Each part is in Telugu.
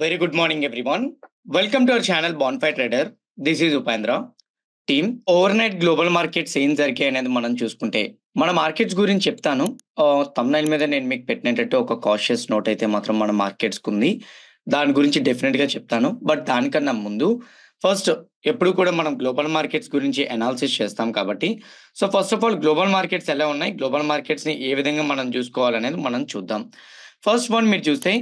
Very good morning, everyone. Welcome to our channel Bonfire Trader. This is Upendra team overnight global markets ఏం జరిగాయి అనేది మనం చూసుకుంటే మన మార్కెట్స్ గురించి చెప్తాను తమిళనాడు మీద నేను మీకు పెట్టినట్టు ఒక కాషియస్ నోట్ అయితే మాత్రం మన మార్కెట్స్కి ఉంది దాని గురించి డెఫినెట్గా చెప్తాను బట్ దానికన్నా ముందు ఫస్ట్ ఎప్పుడు కూడా మనం గ్లోబల్ మార్కెట్స్ గురించి అనాలిసిస్ చేస్తాం కాబట్టి so first of all global markets ఎలా ఉన్నాయి గ్లోబల్ మార్కెట్స్ని ఏ విధంగా మనం చూసుకోవాలనేది మనం చూద్దాం ఫస్ట్ వన్ మీరు చూస్తే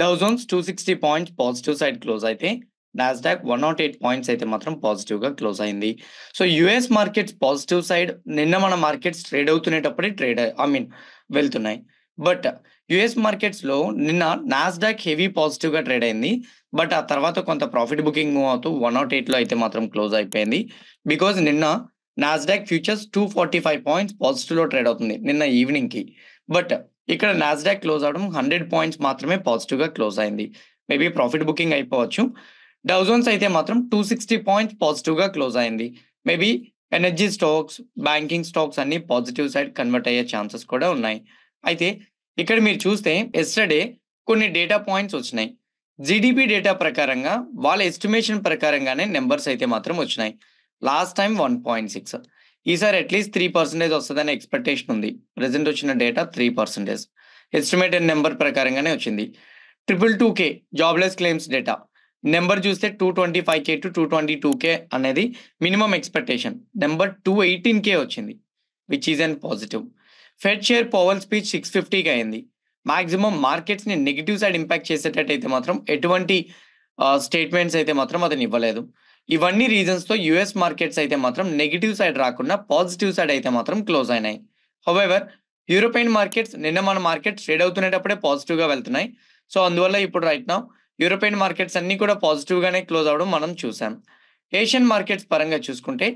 Dow Jones two sixty points positive side close అయితే Nasdaq one nought eight points అయితే మాత్రం పాజిటివ్గా క్లోజ్ అయింది so US markets positive side నిన్న మన మార్కెట్స్ ట్రేడ్ అవుతునేటప్పుడే ట్రేడ్ ఐ మీన్ వెళ్తున్నాయి బట్ యుఎస్ మార్కెట్స్లో నిన్న నాస్డాక్ హెవీ పాజిటివ్గా ట్రేడ్ అయింది బట్ ఆ తర్వాత కొంత ప్రాఫిట్ బుకింగ్ మూవ్ అవుతూ వన్ నాట్ ఎయిట్లో అయితే మాత్రం క్లోజ్ అయిపోయింది బికాజ్ నిన్న Nasdaq futures two forty five points positive లో ట్రేడ్ అవుతుంది నిన్న కి బట్ ఇక్కడ నాస్డాక్ క్లోజ్ అవడం హండ్రెడ్ పాయింట్స్ మాత్రమే పాజిటివ్గా క్లోజ్ అయింది మేబీ ప్రాఫిట్ బుకింగ్ అయిపోవచ్చు డౌజోన్స్ అయితే మాత్రం టూ సిక్స్టీ పాయింట్స్ పాజిటివ్గా క్లోజ్ అయింది maybe energy stocks banking stocks అన్ని పాజిటివ్ సైడ్ కన్వర్ట్ అయ్యే ఛాన్సెస్ కూడా ఉన్నాయి అయితే ఇక్కడ మీరు చూస్తే ఎస్టర్డే కొన్ని డేటా పాయింట్స్ వచ్చినాయి జీడిపి డేటా ప్రకారంగా వాళ్ళ ఎస్టిమేషన్ ప్రకారంగానే నెంబర్స్ అయితే మాత్రం వచ్చినాయి last time one point six ఈసారి అట్లీస్ట్ త్రీ పర్సెంటేజ్ వస్తుందనే ఎక్స్పెక్టేషన్ ఉంది ప్రజెంట్ వచ్చిన data three percentage estimated number ప్రకారంగానే వచ్చింది triple two K jobless claims data number చూస్తే two twenty five K to two twenty two K అనేది minimum expectation number two eighteen K వచ్చింది which is and positive Fed chair Powell speech six ఫిఫ్టీకి అయింది మాక్సిమం మార్కెట్స్ని నెగిటివ్ సైడ్ ఇంపాక్ట్ చేసేటట్టయితే మాత్రం ఎటువంటి స్టేట్మెంట్స్ uh, అయితే మాత్రం అతను ఇవ్వలేదు ఇవన్నీ రీజన్స్తో యుఎస్ మార్కెట్స్ అయితే మాత్రం నెగిటివ్ సైడ్ రాకుండా పాజిటివ్ సైడ్ అయితే మాత్రం క్లోజ్ అయినాయి హోవెవర్ యూరోపియన్ మార్కెట్స్ నిన్న మన మార్కెట్స్ ట్రేడ్ అవుతున్నప్పుడే పాజిటివ్గా వెళ్తున్నాయి సో అందువల్ల ఇప్పుడు రైట్ నా యూరోపియన్ మార్కెట్స్ అన్నీ కూడా పాజిటివ్గానే క్లోజ్ అవ్వడం మనం చూసాం ఏషియన్ మార్కెట్స్ పరంగా చూసుకుంటే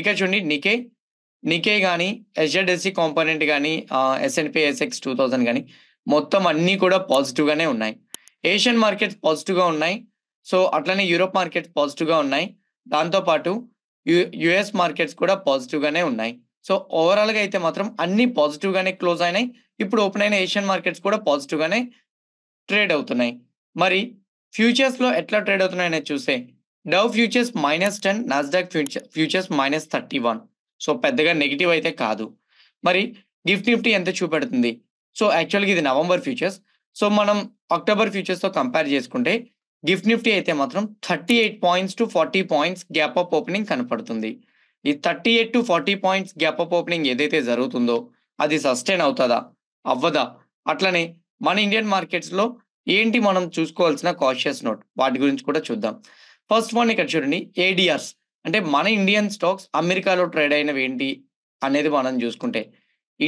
ఇక చూడండి నికే నికే కానీ ఎస్జెడ్ఎస్సి కాంపోనెంట్ కానీ ఎస్ఎన్పి ఎస్ఎక్స్ టూ థౌజండ్ కానీ మొత్తం అన్నీ కూడా పాజిటివ్గానే ఉన్నాయి ఏషియన్ మార్కెట్స్ పాజిటివ్గా ఉన్నాయి సో అట్లనే యూరోప్ మార్కెట్స్ పాజిటివ్గా ఉన్నాయి దాంతోపాటు యు యుఎస్ మార్కెట్స్ కూడా పాజిటివ్గానే ఉన్నాయి సో ఓవరాల్గా అయితే మాత్రం అన్ని పాజిటివ్గానే క్లోజ్ అయినాయి ఇప్పుడు ఓపెన్ అయిన ఏషియన్ మార్కెట్స్ కూడా పాజిటివ్గానే ట్రేడ్ అవుతున్నాయి మరి ఫ్యూచర్స్లో ఎట్లా ట్రేడ్ అవుతున్నాయని చూసే Dow futures minus ten Nasdaq future futures minus thirty one so పెద్దగా నెగిటివ్ అయితే కాదు మరి గిఫ్ట్ నిఫ్టీ ఎంత చూపెడుతుంది సో యాక్చువల్గా ఇది నవంబర్ ఫ్యూచర్స్ సో మనం అక్టోబర్ ఫ్యూచర్స్తో కంపేర్ చేసుకుంటే గిఫ్ట్ నిఫ్టీ అయితే మాత్రం thirty eight points to forty points gap up opening కనపడుతుంది ఈ thirty eight to forty points gap up opening ఏదైతే జరుగుతుందో అది సస్టైన్ అవుతుందా అవ్వదా అట్లనే మన ఇండియన్ మార్కెట్స్లో ఏంటి మనం చూసుకోవాల్సిన కాషియస్ నోట్ వాటి గురించి కూడా చూద్దాం ఫస్ట్ వన్ ఇక్కడ చూడండి ఏడిఆర్స్ అంటే మన ఇండియన్ స్టాక్స్ అమెరికాలో ట్రేడ్ అయినవి ఏంటి అనేది మనం చూసుకుంటే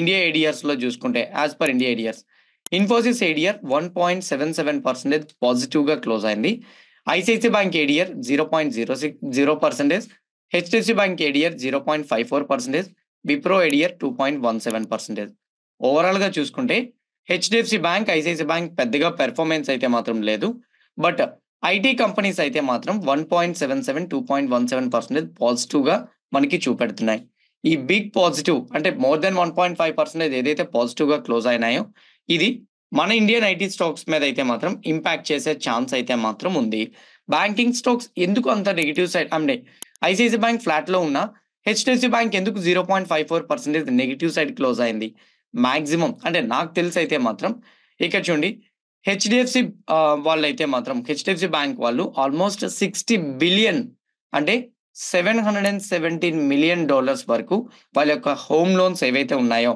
ఇండియా ఏడిఆర్స్లో చూసుకుంటే as per India ADRs Infosys ADR one point seven seven percentage పాజిటివ్గా క్లోజ్ అయింది ICICI bank ADR zero point zero six zero percentage HDFC bank ADR zero point five four percentage Wipro ADR two point one seven percentage ఓవరాల్గా చూసుకుంటే హెచ్డిఎఫ్సి బ్యాంక్ ఐసిఐసి బ్యాంక్ పెద్దగా పెర్ఫార్మెన్స్ అయితే మాత్రం లేదు బట్ ఐటీ కంపెనీస్ అయితే మాత్రం one point seven seven two point one seven percentage పాజిటివ్గా మనకి చూపెడుతున్నాయి ఈ బిగ్ పాజిటివ్ అంటే more than one point five percentage ఏదైతే పాజిటివ్గా క్లోజ్ అయినాయో ఇది మన ఇండియన్ ఐటీ స్టాక్స్ మీద అయితే మాత్రం ఇంపాక్ట్ చేసే ఛాన్స్ అయితే మాత్రం ఉంది బ్యాంకింగ్ స్టాక్స్ ఎందుకు అంత నెగిటివ్ సైడ్ అంటే ఐసిఐసి బ్యాంక్ ఫ్లాట్లో ఉన్న హెచ్డిఎఫ్సి బ్యాంక్ ఎందుకు zero point five four percentage negative side close అయింది మాక్సిమం అంటే నాకు తెలిసి అయితే మాత్రం ఇక్కడ చూడండి హెచ్డిఎఫ్సి వాళ్ళైతే మాత్రం హెచ్డిఎఫ్సి బ్యాంక్ వాళ్ళు ఆల్మోస్ట్ సిక్స్టీ బిలియన్ అంటే seven hundred and seventeen million dollars వరకు వాళ్ళ యొక్క హోమ్ లోన్స్ ఏవైతే ఉన్నాయో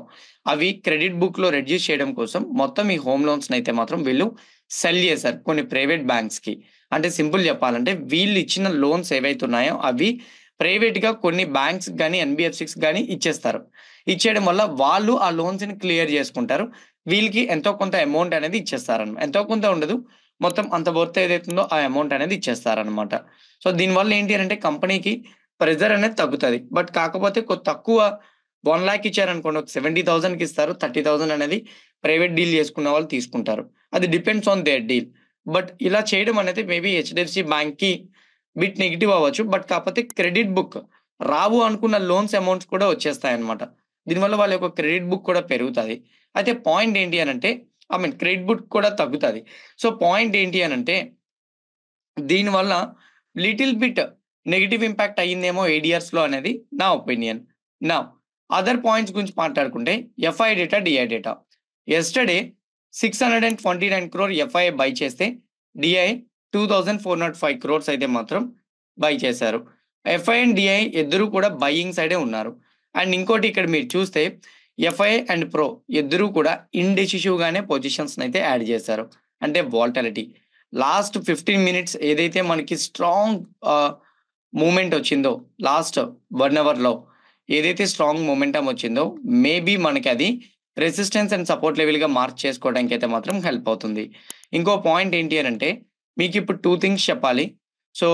అవి క్రెడిట్ బుక్లో రెడ్యూస్ చేయడం కోసం మొత్తం ఈ హోమ్ లోన్స్ని అయితే మాత్రం వీళ్ళు సెల్ చేశారు కొన్ని ప్రైవేట్ బ్యాంక్స్కి అంటే సింపుల్ చెప్పాలంటే వీళ్ళు ఇచ్చిన లోన్స్ ఏవైతే ఉన్నాయో అవి ప్రైవేట్గా కొన్ని బ్యాంక్స్ కానీ ఎన్బిఎఫ్సిక్స్ కానీ ఇచ్చేస్తారు ఇచ్చేయడం వల్ల వాళ్ళు ఆ లోన్స్ని క్లియర్ చేసుకుంటారు వీళ్ళకి ఎంతో కొంత అమౌంట్ అనేది ఇచ్చేస్తారనమాట ఎంతో కొంత ఉండదు మొత్తం అంత వర్త్ ఏదైతుందో ఆ అమౌంట్ అనేది ఇచ్చేస్తారనమాట సో దీనివల్ల ఏంటి అంటే కంపెనీకి ప్రెజర్ అనేది తగ్గుతుంది బట్ కాకపోతే తక్కువ వన్ ల్యాక్ ఇచ్చారనుకోండి ఒక సెవెంటీ థౌసండ్కి ఇస్తారు థర్టీ థౌసండ్ అనేది ప్రైవేట్ డీల్ చేసుకున్న వాళ్ళు తీసుకుంటారు అది depends on their deal but ఇలా చేయడం అనేది మేబీ హెచ్డిఎఫ్సి బ్యాంక్కి బిట్ నెగిటివ్ అవ్వచ్చు బట్ కాకపోతే క్రెడిట్ బుక్ రావు అనుకున్న లోన్స్ అమౌంట్స్ కూడా వచ్చేస్తాయి అనమాట దీనివల్ల వాళ్ళ యొక్క క్రెడిట్ బుక్ కూడా పెరుగుతుంది అయితే పాయింట్ ఏంటి అని అంటే ఐ మీన్ క్రెడిట్ బుక్ కూడా తగ్గుతుంది సో పాయింట్ ఏంటి అని అంటే దీనివల్ల లిటిల్ బిట్ నెగిటివ్ ఇంపాక్ట్ అయ్యిందేమో ఇయర్స్లో అనేది నా ఒపీనియన్ నా అదర్ పాయింట్స్ గురించి మాట్లాడుకుంటే FI data DI data yesterday six hundred and twenty nine crore FI buy చేస్తే DI two thousand four nought five crores అయితే మాత్రం బై చేశారు ఎఫ్ఐ అండ్ డిఐ ఇద్దరు కూడా బయ్యింగ్ సైడే ఉన్నారు అండ్ ఇంకోటి ఇక్కడ మీరు చూస్తే ఎఫ్ఐ అండ్ ప్రో ఇద్దరు కూడా ఇండెసిసివ్గానే పొజిషన్స్ అయితే యాడ్ చేశారు అంటే వాల్టాలిటీ లాస్ట్ ఫిఫ్టీన్ మినిట్స్ ఏదైతే మనకి స్ట్రాంగ్ మూమెంట్ uh, వచ్చిందో లాస్ట్ వన్ అవర్లో ఏదైతే స్ట్రాంగ్ మూమెంటమ్ వచ్చిందో మేబీ మనకి అది రెసిస్టెన్స్ అండ్ సపోర్ట్ లెవెల్గా మార్చ్ చేసుకోవడానికి అయితే మాత్రం హెల్ప్ అవుతుంది ఇంకో పాయింట్ ఏంటి అని అంటే మీకు ఇప్పుడు టూ థింగ్స్ చెప్పాలి సో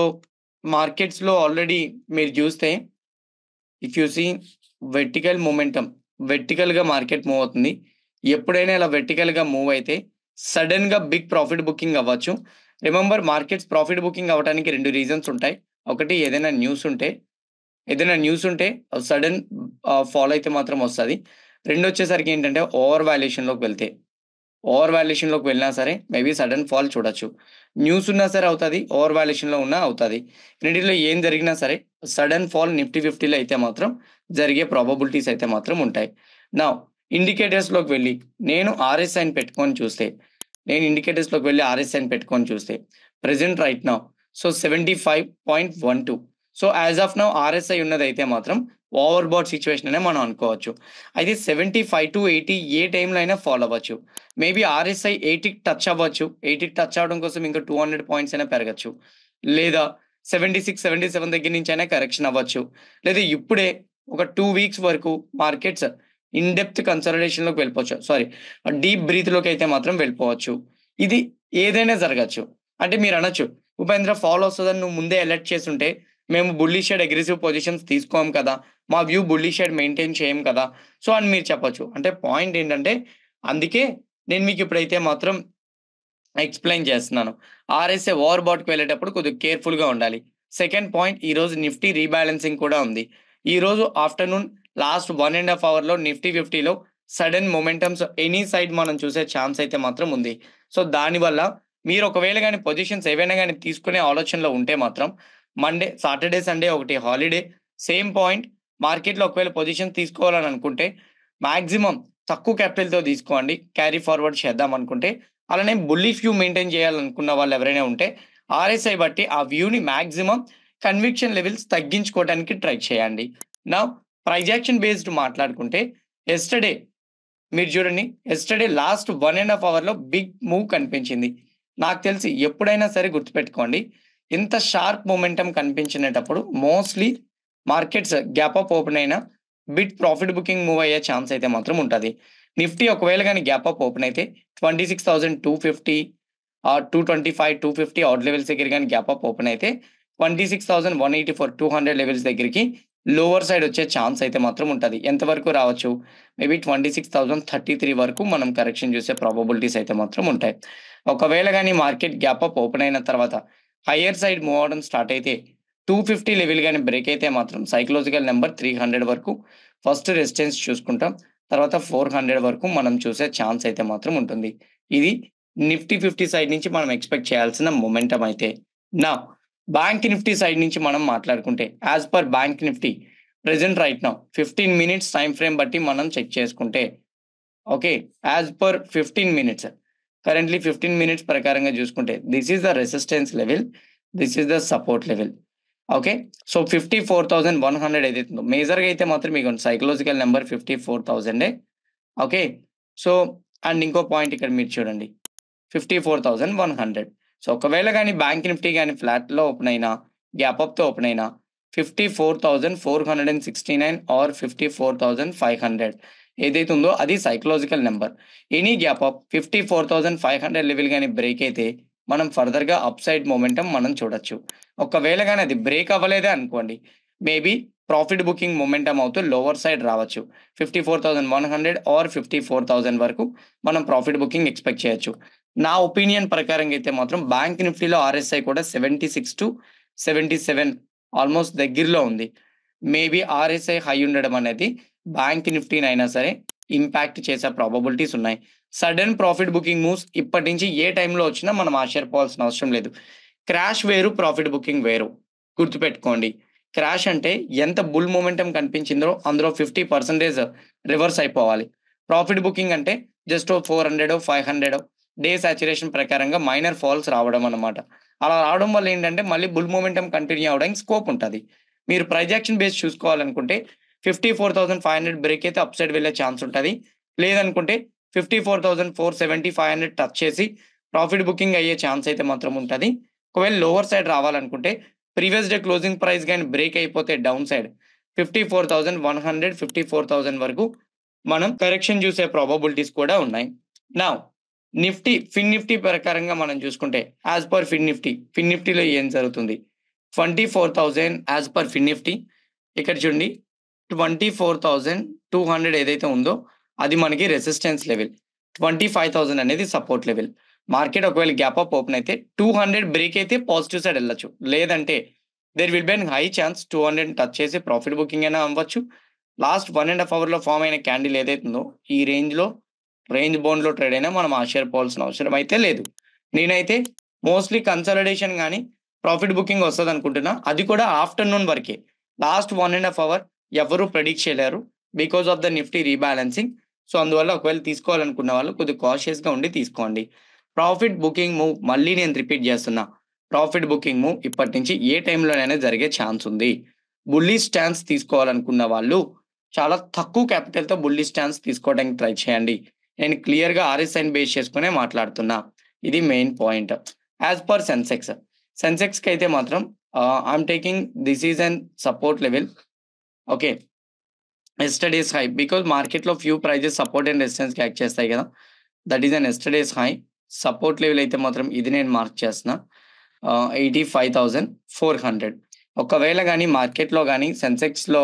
మార్కెట్స్లో ఆల్రెడీ మీరు చూస్తే if you see vertical momentum వెర్టికల్గా మార్కెట్ మూవ్ అవుతుంది ఎప్పుడైనా ఇలా వెర్టికల్గా మూవ్ అయితే సడన్గా బిగ్ ప్రాఫిట్ బుకింగ్ అవ్వచ్చు రిమెంబర్ మార్కెట్స్ ప్రాఫిట్ బుకింగ్ అవ్వడానికి రెండు రీజన్స్ ఉంటాయి ఒకటి ఏదైనా న్యూస్ ఉంటే ఏదైనా న్యూస్ ఉంటే సడన్ ఫాలో అయితే మాత్రం వస్తుంది రెండు వచ్చేసరికి ఏంటంటే ఓవర్ వాల్యుయేషన్లోకి వెళ్తే ఓవర్ వాల్యుయేషన్లోకి వెళ్ళినా సరే మేబీ సడన్ ఫాల్ చూడొచ్చు న్యూస్ ఉన్నా సరే అవుతుంది ఓవర్ వాల్యుయేషన్లో ఉన్నా అవుతుంది రెండింటిలో ఏం జరిగినా సరే సడన్ ఫాల్ నిఫ్టీ ఫిఫ్టీలో అయితే మాత్రం జరిగే ప్రాబబిలిటీస్ అయితే మాత్రం ఉంటాయి నా ఇండికేటర్స్లోకి వెళ్ళి నేను ఆర్ఎస్ఐని పెట్టుకొని చూస్తే నేను ఇండికేటర్స్లోకి వెళ్ళి ఆర్ఎస్ఐని పెట్టుకొని చూస్తే ప్రజెంట్ రైట్ నా so seventy five point one two so as of now RSI ఉన్నదైతే మాత్రం ఓవర్ బాట్ సిచ్యువేషన్ అనే మనం అనుకోవచ్చు అయితే సెవెంటీ ఫైవ్ టు ఎయిటీ ఏ టైంలో అయినా ఫాలో అవ్వచ్చు మేబీ ఆర్ఎస్ఐ ఎయిటీకి టచ్ అవ్వచ్చు ఎయిటీకి టచ్ అవ్వడం కోసం ఇంకా టూ హండ్రెడ్ పాయింట్స్ అయినా పెరగచ్చు లేదా సెవెంటీ సిక్స్ సెవెంటీ సెవెన్ దగ్గర నుంచి అయినా కరెక్షన్ అవ్వచ్చు లేదా ఇప్పుడే ఒక టూ వీక్స్ వరకు మార్కెట్స్ ఇన్ డెప్త్ కన్సల్టేషన్లోకి వెళ్ళిపోవచ్చు సారీ డీప్ బ్రీత్లోకి అయితే మాత్రం వెళ్ళిపోవచ్చు ఇది ఏదైనా జరగచ్చు అంటే మీరు అనొచ్చు ఉపేంద్ర ఫాలో వస్తుందని నువ్వు ముందే అలర్ట్ చేస్తుంటే మేము బుల్లిష్ షెడ్ అగ్రెసివ్ పొజిషన్స్ తీసుకోము కదా మా వ్యూ బుల్లిష్ మెయింటైన్ చేయం కదా సో అని మీరు చెప్పొచ్చు అంటే పాయింట్ ఏంటంటే అందుకే నేను మీకు ఇప్పుడైతే మాత్రం ఎక్స్ప్లెయిన్ చేస్తున్నాను ఆర్ఎస్ఏ ఓవర్ బాట్కి వెళ్ళేటప్పుడు కొద్దిగా కేర్ఫుల్గా ఉండాలి సెకండ్ పాయింట్ ఈరోజు నిఫ్టీ రీబ్యాలెన్సింగ్ కూడా ఉంది ఈరోజు afternoon last one and half అవర్లో నిఫ్టీ ఫిఫ్టీలో సడన్ మొమెంటమ్స్ ఎనీ సైడ్ మనం చూసే ఛాన్స్ అయితే మాత్రం ఉంది సో దానివల్ల మీరు ఒకవేళ కానీ పొజిషన్స్ ఏవైనా కానీ తీసుకునే ఆలోచనలో ఉంటే మాత్రం మండే సాటర్డే సండే ఒకటి హాలిడే సేమ్ పాయింట్ మార్కెట్లో ఒకవేళ పొజిషన్ తీసుకోవాలని అనుకుంటే మ్యాక్సిమం తక్కువ క్యాపిటల్తో తీసుకోండి క్యారీ ఫార్వర్డ్ చేద్దాం అనుకుంటే అలానే బుల్లి వ్యూ మెయింటైన్ చేయాలనుకున్న వాళ్ళు ఎవరైనా ఉంటే ఆర్ఎస్ఐ బట్టి ఆ వ్యూని మ్యాక్సిమం కన్విక్షన్ లెవెల్స్ తగ్గించుకోవడానికి ట్రై చేయండి నా ప్రైజాక్షన్ బేస్డ్ మాట్లాడుకుంటే ఎస్టర్డే మీరు చూడండి yesterday last one and half అవర్లో బిగ్ మూవ్ కనిపించింది నాకు తెలిసి ఎప్పుడైనా సరే గుర్తుపెట్టుకోండి ఇంత షార్ప్ మొమెంటం కనిపించినప్పుడు mostly markets gap up open అయినా బిట్ ప్రాఫిట్ బుకింగ్ మూవ్ అయ్యే ఛాన్స్ అయితే మాత్రం ఉంటుంది నిఫ్టీ ఒకవేళ కానీ గ్యాప్ అప్ ఓపెన్ అయితే twenty six thousand two fifty two twenty five two fifty out levels దగ్గర కానీ గ్యాప్ అప్ ఓపెన్ అయితే twenty six thousand one eighty four two hundred levels దగ్గరికి లోవర్ సైడ్ వచ్చే ఛాన్స్ అయితే మాత్రం ఉంటుంది ఎంతవరకు రావచ్చు maybe twenty six thousand thirty three వరకు మనం కరెక్షన్ చూసే ప్రాబబిలిటీస్ అయితే మాత్రం ఉంటాయి ఒకవేళ కానీ మార్కెట్ గ్యాప్ అప్ ఓపెన్ అయిన తర్వాత హయ్యర్ సైడ్ మూవ్ అవడం స్టార్ట్ అయితే టూ ఫిఫ్టీ లెవెల్ కానీ బ్రేక్ అయితే మాత్రం సైకలాజికల్ నెంబర్ త్రీ హండ్రెడ్ వరకు ఫస్ట్ రెసిస్టెన్స్ చూసుకుంటాం తర్వాత ఫోర్ హండ్రెడ్ వరకు మనం చూసే ఛాన్స్ అయితే మాత్రం ఉంటుంది ఇది నిఫ్టీ ఫిఫ్టీ సైడ్ నుంచి మనం ఎక్స్పెక్ట్ చేయాల్సిన మొమెంటం అయితే నా బ్యాంక్ నిఫ్టీ సైడ్ నుంచి మనం మాట్లాడుకుంటే as per bank Nifty present right నా ఫిఫ్టీన్ మినిట్స్ టైం ఫ్రేమ్ బట్టి మనం చెక్ చేసుకుంటే okay as per fifteen minutes currently fifteen minutes ప్రకారంగా చూసుకుంటే this is the resistance level this is the support level okay so fifty four thousand one hundred ఉందో మేజర్గా అయితే మాత్రం మీకు సైకలాజికల్ నెంబర్ ఫిఫ్టీ ఫోర్ థౌసండే ఓకే సో అండ్ ఇంకో పాయింట్ ఇక్కడ మీరు చూడండి fifty four thousand one hundred so ఒకవేళ కానీ బ్యాంక్ నిఫ్టీ కానీ ఫ్లాట్లో ఓపెన్ అయినా గ్యాప్ అప్తో ఓపెన్ అయినా fifty four thousand four hundred and sixty nine or fifty four thousand five hundred ఏదైతే ఉందో అది psychological number any gap up fifty four thousand five hundred level కానీ బ్రేక్ అయితే మనం ఫర్దర్గా అప్ సైడ్ మూమెంటం మనం చూడొచ్చు ఒకవేళ కానీ అది బ్రేక్ అవ్వలేదే అనుకోండి మేబీ ప్రాఫిట్ బుకింగ్ మొమెంటం అవుతూ లోవర్ సైడ్ రావచ్చు fifty four thousand one hundred or fifty four thousand వరకు మనం ప్రాఫిట్ బుకింగ్ ఎక్స్పెక్ట్ చేయొచ్చు నా ఒపీనియన్ ప్రకారం అయితే మాత్రం బ్యాంక్ నిఫ్టీలో ఆర్ఎస్ఐ కూడా seventy six to seventy seven almost దగ్గరలో ఉంది మేబీ ఆర్ఎస్ఐ హై ఉండడం అనేది బ్యాంక్ నిఫ్టీని అయినా సరే ఇంపాక్ట్ చేసే ప్రాబబిలిటీస్ ఉన్నాయి సడన్ ప్రాఫిట్ బుకింగ్ మూవ్స్ ఇప్పటి నుంచి ఏ టైంలో వచ్చినా మనం ఆశ్చర్యపోవాల్సిన అవసరం లేదు క్రాష్ వేరు ప్రాఫిట్ బుకింగ్ వేరు గుర్తుపెట్టుకోండి క్రాష్ అంటే ఎంత బుల్ మూమెంటం కనిపించిందో అందులో ఫిఫ్టీ పర్సెంటేజ్ రివర్స్ అయిపోవాలి ప్రాఫిట్ బుకింగ్ అంటే just four hundred five hundred day saturation ప్రకారంగా మైనర్ ఫాల్స్ రావడం అనమాట అలా రావడం వల్ల ఏంటంటే మళ్ళీ బుల్ మూమెంటం కంటిన్యూ అవడానికి స్కోప్ ఉంటుంది మీరు ప్రైజాక్షన్ బేస్ చూసుకోవాలనుకుంటే fifty four thousand five hundred break అయితే అప్ సైడ్ వెళ్ళే ఛాన్స్ ఉంటుంది లేదనుకుంటే fifty four thousand four seventy five hundred touch చేసి ప్రాఫిట్ బుకింగ్ అయ్యే ఛాన్స్ అయితే మాత్రం ఉంటుంది ఒకవేళ లోవర్ సైడ్ రావాలనుకుంటే ప్రీవియస్ డే క్లోజింగ్ ప్రైస్ కానీ బ్రేక్ అయిపోతే down side fifty four thousand one hundred fifty four thousand వరకు మనం కరెక్షన్ చూసే ప్రాబబిలిటీస్ కూడా ఉన్నాయి నా నిఫ్టీ ఫిన్ నిఫ్టీ ప్రకారంగా మనం చూసుకుంటే as per Fin Nifty Fin నిఫ్టీలో ఏం జరుగుతుంది twenty four thousand as per Fin Nifty ఇక్కడ చూడండి twenty four thousand two hundred ఏదైతే ఉందో అది మనకి resistance level twenty five thousand అనేది సపోర్ట్ లెవెల్ మార్కెట్ ఒకవేళ గ్యాప్ అప్ ఓపెన్ అయితే టూ హండ్రెడ్ బ్రేక్ అయితే పాజిటివ్ సైడ్ వెళ్ళచ్చు లేదంటే there will be an high chance two hundred touch చేసి ప్రాఫిట్ బుకింగ్ అయినా అవ్వచ్చు లాస్ట్ వన్ అండ్ హాఫ్ అవర్లో ఫామ్ అయిన క్యాండిల్ ఏదైతే ఉందో ఈ రేంజ్లో రేంజ్ బోన్లో ట్రేడ్ అయినా మనం ఆశ్చర్యపోవాల్సిన అవసరం అయితే లేదు నేనైతే మోస్ట్లీ కన్సల్టేషన్ కానీ ప్రాఫిట్ బుకింగ్ వస్తుంది అనుకుంటున్నా అది కూడా ఆఫ్టర్నూన్ వరకే last one and half hour ఎవరు ప్రెడిక్ట్ చేయలేరు because of the Nifty rebalancing so అందువల్ల ఒకవేళ తీసుకోవాలనుకున్న వాళ్ళు కొద్దిగా కాషియస్గా ఉండి తీసుకోండి ప్రాఫిట్ బుకింగ్ మూవ్ మళ్ళీ నేను రిపీట్ చేస్తున్నా ప్రాఫిట్ బుకింగ్ మూవ్ ఇప్పటి నుంచి ఏ టైంలోనైనా జరిగే ఛాన్స్ ఉంది బుల్లీ స్టాన్స్ తీసుకోవాలనుకున్న వాళ్ళు చాలా తక్కువ క్యాపిటల్తో బుల్లీ స్టాన్స్ తీసుకోవడానికి ట్రై చేయండి నేను క్లియర్గా ఆర్ఎస్ఐని బేస్ చేసుకునే మాట్లాడుతున్నా ఇది main point as per Sensex సెన్సెక్స్కి అయితే మాత్రం I'm taking this is and support level okay yesterday's high because మార్కెట్లో few prices support and resistance క్యాక్ చేస్తాయి కదా that is an yesterday's high support level అయితే మాత్రం ఇది నేను మార్క్ చేస్తున్నా eighty five thousand four hundred ఒకవేళ కానీ మార్కెట్లో కానీ సెన్సెక్స్లో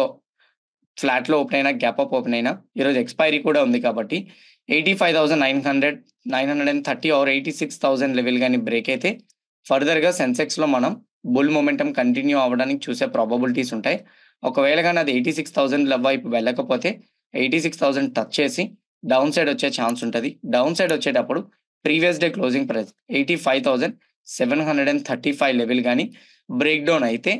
ఫ్లాట్లో ఓపెన్ అయినా గ్యాప్ అప్ ఓపెన్ అయినా ఈరోజు ఎక్స్పైరీ కూడా ఉంది కాబట్టి eighty five thousand nine hundred nine hundred and thirty or eighty six thousand level కానీ బ్రేక్ అయితే ఫర్దర్గా సెన్సెక్స్లో మనం బుల్ మూమెంటమ్ కంటిన్యూ అవ్వడానికి చూసే ప్రాబబిలిటీస్ ఉంటాయి ఒకవేళ కానీ అది ఎయిటీ సిక్స్ థౌసండ్ వైపు వెళ్ళకపోతే ఎయిటీ సిక్స్ థౌసండ్ టచ్ చేసి డౌన్ సైడ్ వచ్చే ఛాన్స్ ఉంటుంది డౌన్ సైడ్ వచ్చేటప్పుడు previous day closing price eighty five thousand seven hundred and thirty five level కానీ బ్రేక్ డౌన్ అయితే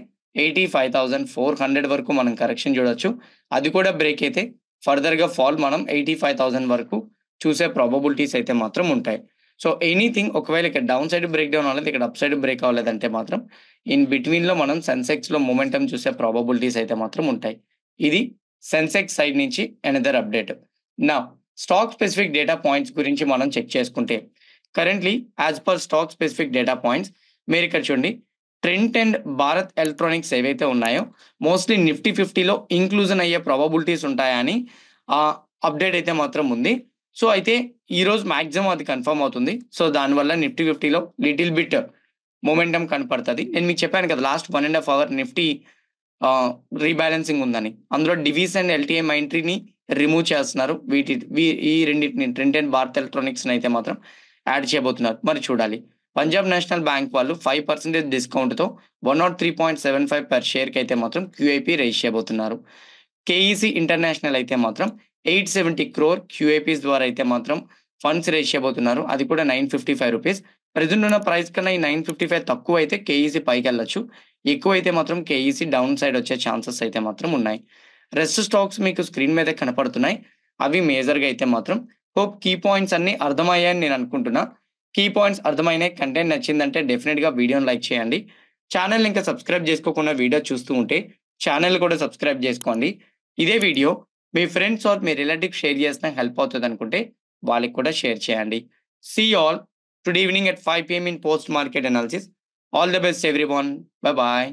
eighty five thousand four hundred వరకు మనం కరెక్షన్ చూడొచ్చు అది కూడా బ్రేక్ అయితే ఫర్దర్గా ఫాల్ మనం ఎయిటీ ఫైవ్ థౌసండ్ వరకు చూసే ప్రాబబిలిటీస్ అయితే మాత్రం ఉంటాయి సో ఎనీథింగ్ ఒకవేళ ఇక్కడ డౌన్ సైడ్ బ్రేక్ డౌన్ అవ్వలేదు ఇక్కడ అప్ సైడ్ బ్రేక్ అవ్వలేదంటే మాత్రం ఇన్ బిట్వీన్లో మనం సెన్సెక్స్లో మూమెంటం చూసే ప్రాబబిలిటీస్ అయితే మాత్రం ఉంటాయి ఇది సెన్సెక్స్ సైడ్ నుంచి అనదర్ అప్డేట్ నా స్టాక్ స్పెసిఫిక్ డేటా పాయింట్స్ గురించి మనం చెక్ చేసుకుంటే currently as per stock specific data points మీరు ఇక్కడ చూడండి ట్రెంట్ అండ్ భారత్ ఎలక్ట్రానిక్స్ ఏవైతే ఉన్నాయో మోస్ట్లీ నిఫ్టీ ఫిఫ్టీలో ఇంక్లూజన్ అయ్యే ప్రాబబిలిటీస్ ఉంటాయని అప్డేట్ అయితే మాత్రం ఉంది సో అయితే ఈ రోజు మాక్సిమం అది కన్ఫర్మ్ అవుతుంది సో దానివల్ల నిఫ్టీ ఫిఫ్టీలో లిటిల్ బిట్ మొమెంటం కనపడుతుంది నేను మీకు చెప్పాను కదా last one and half hour Nifty rebalancing ఉందని అందులో డివిస్ అండ్ ఎల్టీఎం మైంట్రీని రిమూవ్ చేస్తున్నారు వీటి ఈ రెండింటిని ట్రెంట్ అండ్ భారత్ ఎలక్ట్రానిక్స్ని అయితే మాత్రం యాడ్ చేయబోతున్నారు మరి చూడాలి పంజాబ్ నేషనల్ బ్యాంక్ వాళ్ళు ఫైవ్ పర్సెంటేజ్ డిస్కౌంట్తో one not three point seven five per షేర్కి అయితే మాత్రం క్యూఐపీ రేస్ చేయబోతున్నారు కేఈసీ ఇంటర్నేషనల్ అయితే మాత్రం ఎయిట్ సెవెంటీ క్రోర్ క్యూఐపీస్ ద్వారా అయితే మాత్రం ఫండ్స్ రేజ్ చేయబోతున్నారు అది కూడా nine fifty five rupees present ఉన్న ప్రైస్ కన్నా ఈ నైన్ ఫిఫ్టీ ఫైవ్ తక్కువ అయితే కేఈసీ e పైకి వెళ్ళొచ్చు ఎక్కువ అయితే మాత్రం కేఈసీ e డౌన్ సైడ్ వచ్చే ఛాన్సెస్ అయితే మాత్రం ఉన్నాయి రెస్ట్ స్టాక్స్ మీకు స్క్రీన్ మీద కనపడుతున్నాయి అవి మేజర్గా అయితే మాత్రం హోప్ కీ పాయింట్స్ అన్ని అర్థమయ్యాయని నేను అనుకుంటున్నా కీ పాయింట్స్ అర్థమైనాయి కంటెంట్ నచ్చిందంటే డెఫినెట్గా వీడియోని లైక్ చేయండి ఛానల్ ఇంకా సబ్స్క్రైబ్ చేసుకోకుండా వీడియో చూస్తూ ఉంటే ఛానల్ కూడా సబ్స్క్రైబ్ చేసుకోండి ఇదే వీడియో మీ ఫ్రెండ్స్ ఆర్ మీ రిలేటివ్ షేర్ చేసిన హెల్ప్ అవుతుంది అనుకుంటే వాళ్ళకి కూడా షేర్ చేయండి see all today evening at five PM in post market analysis all the best everyone bye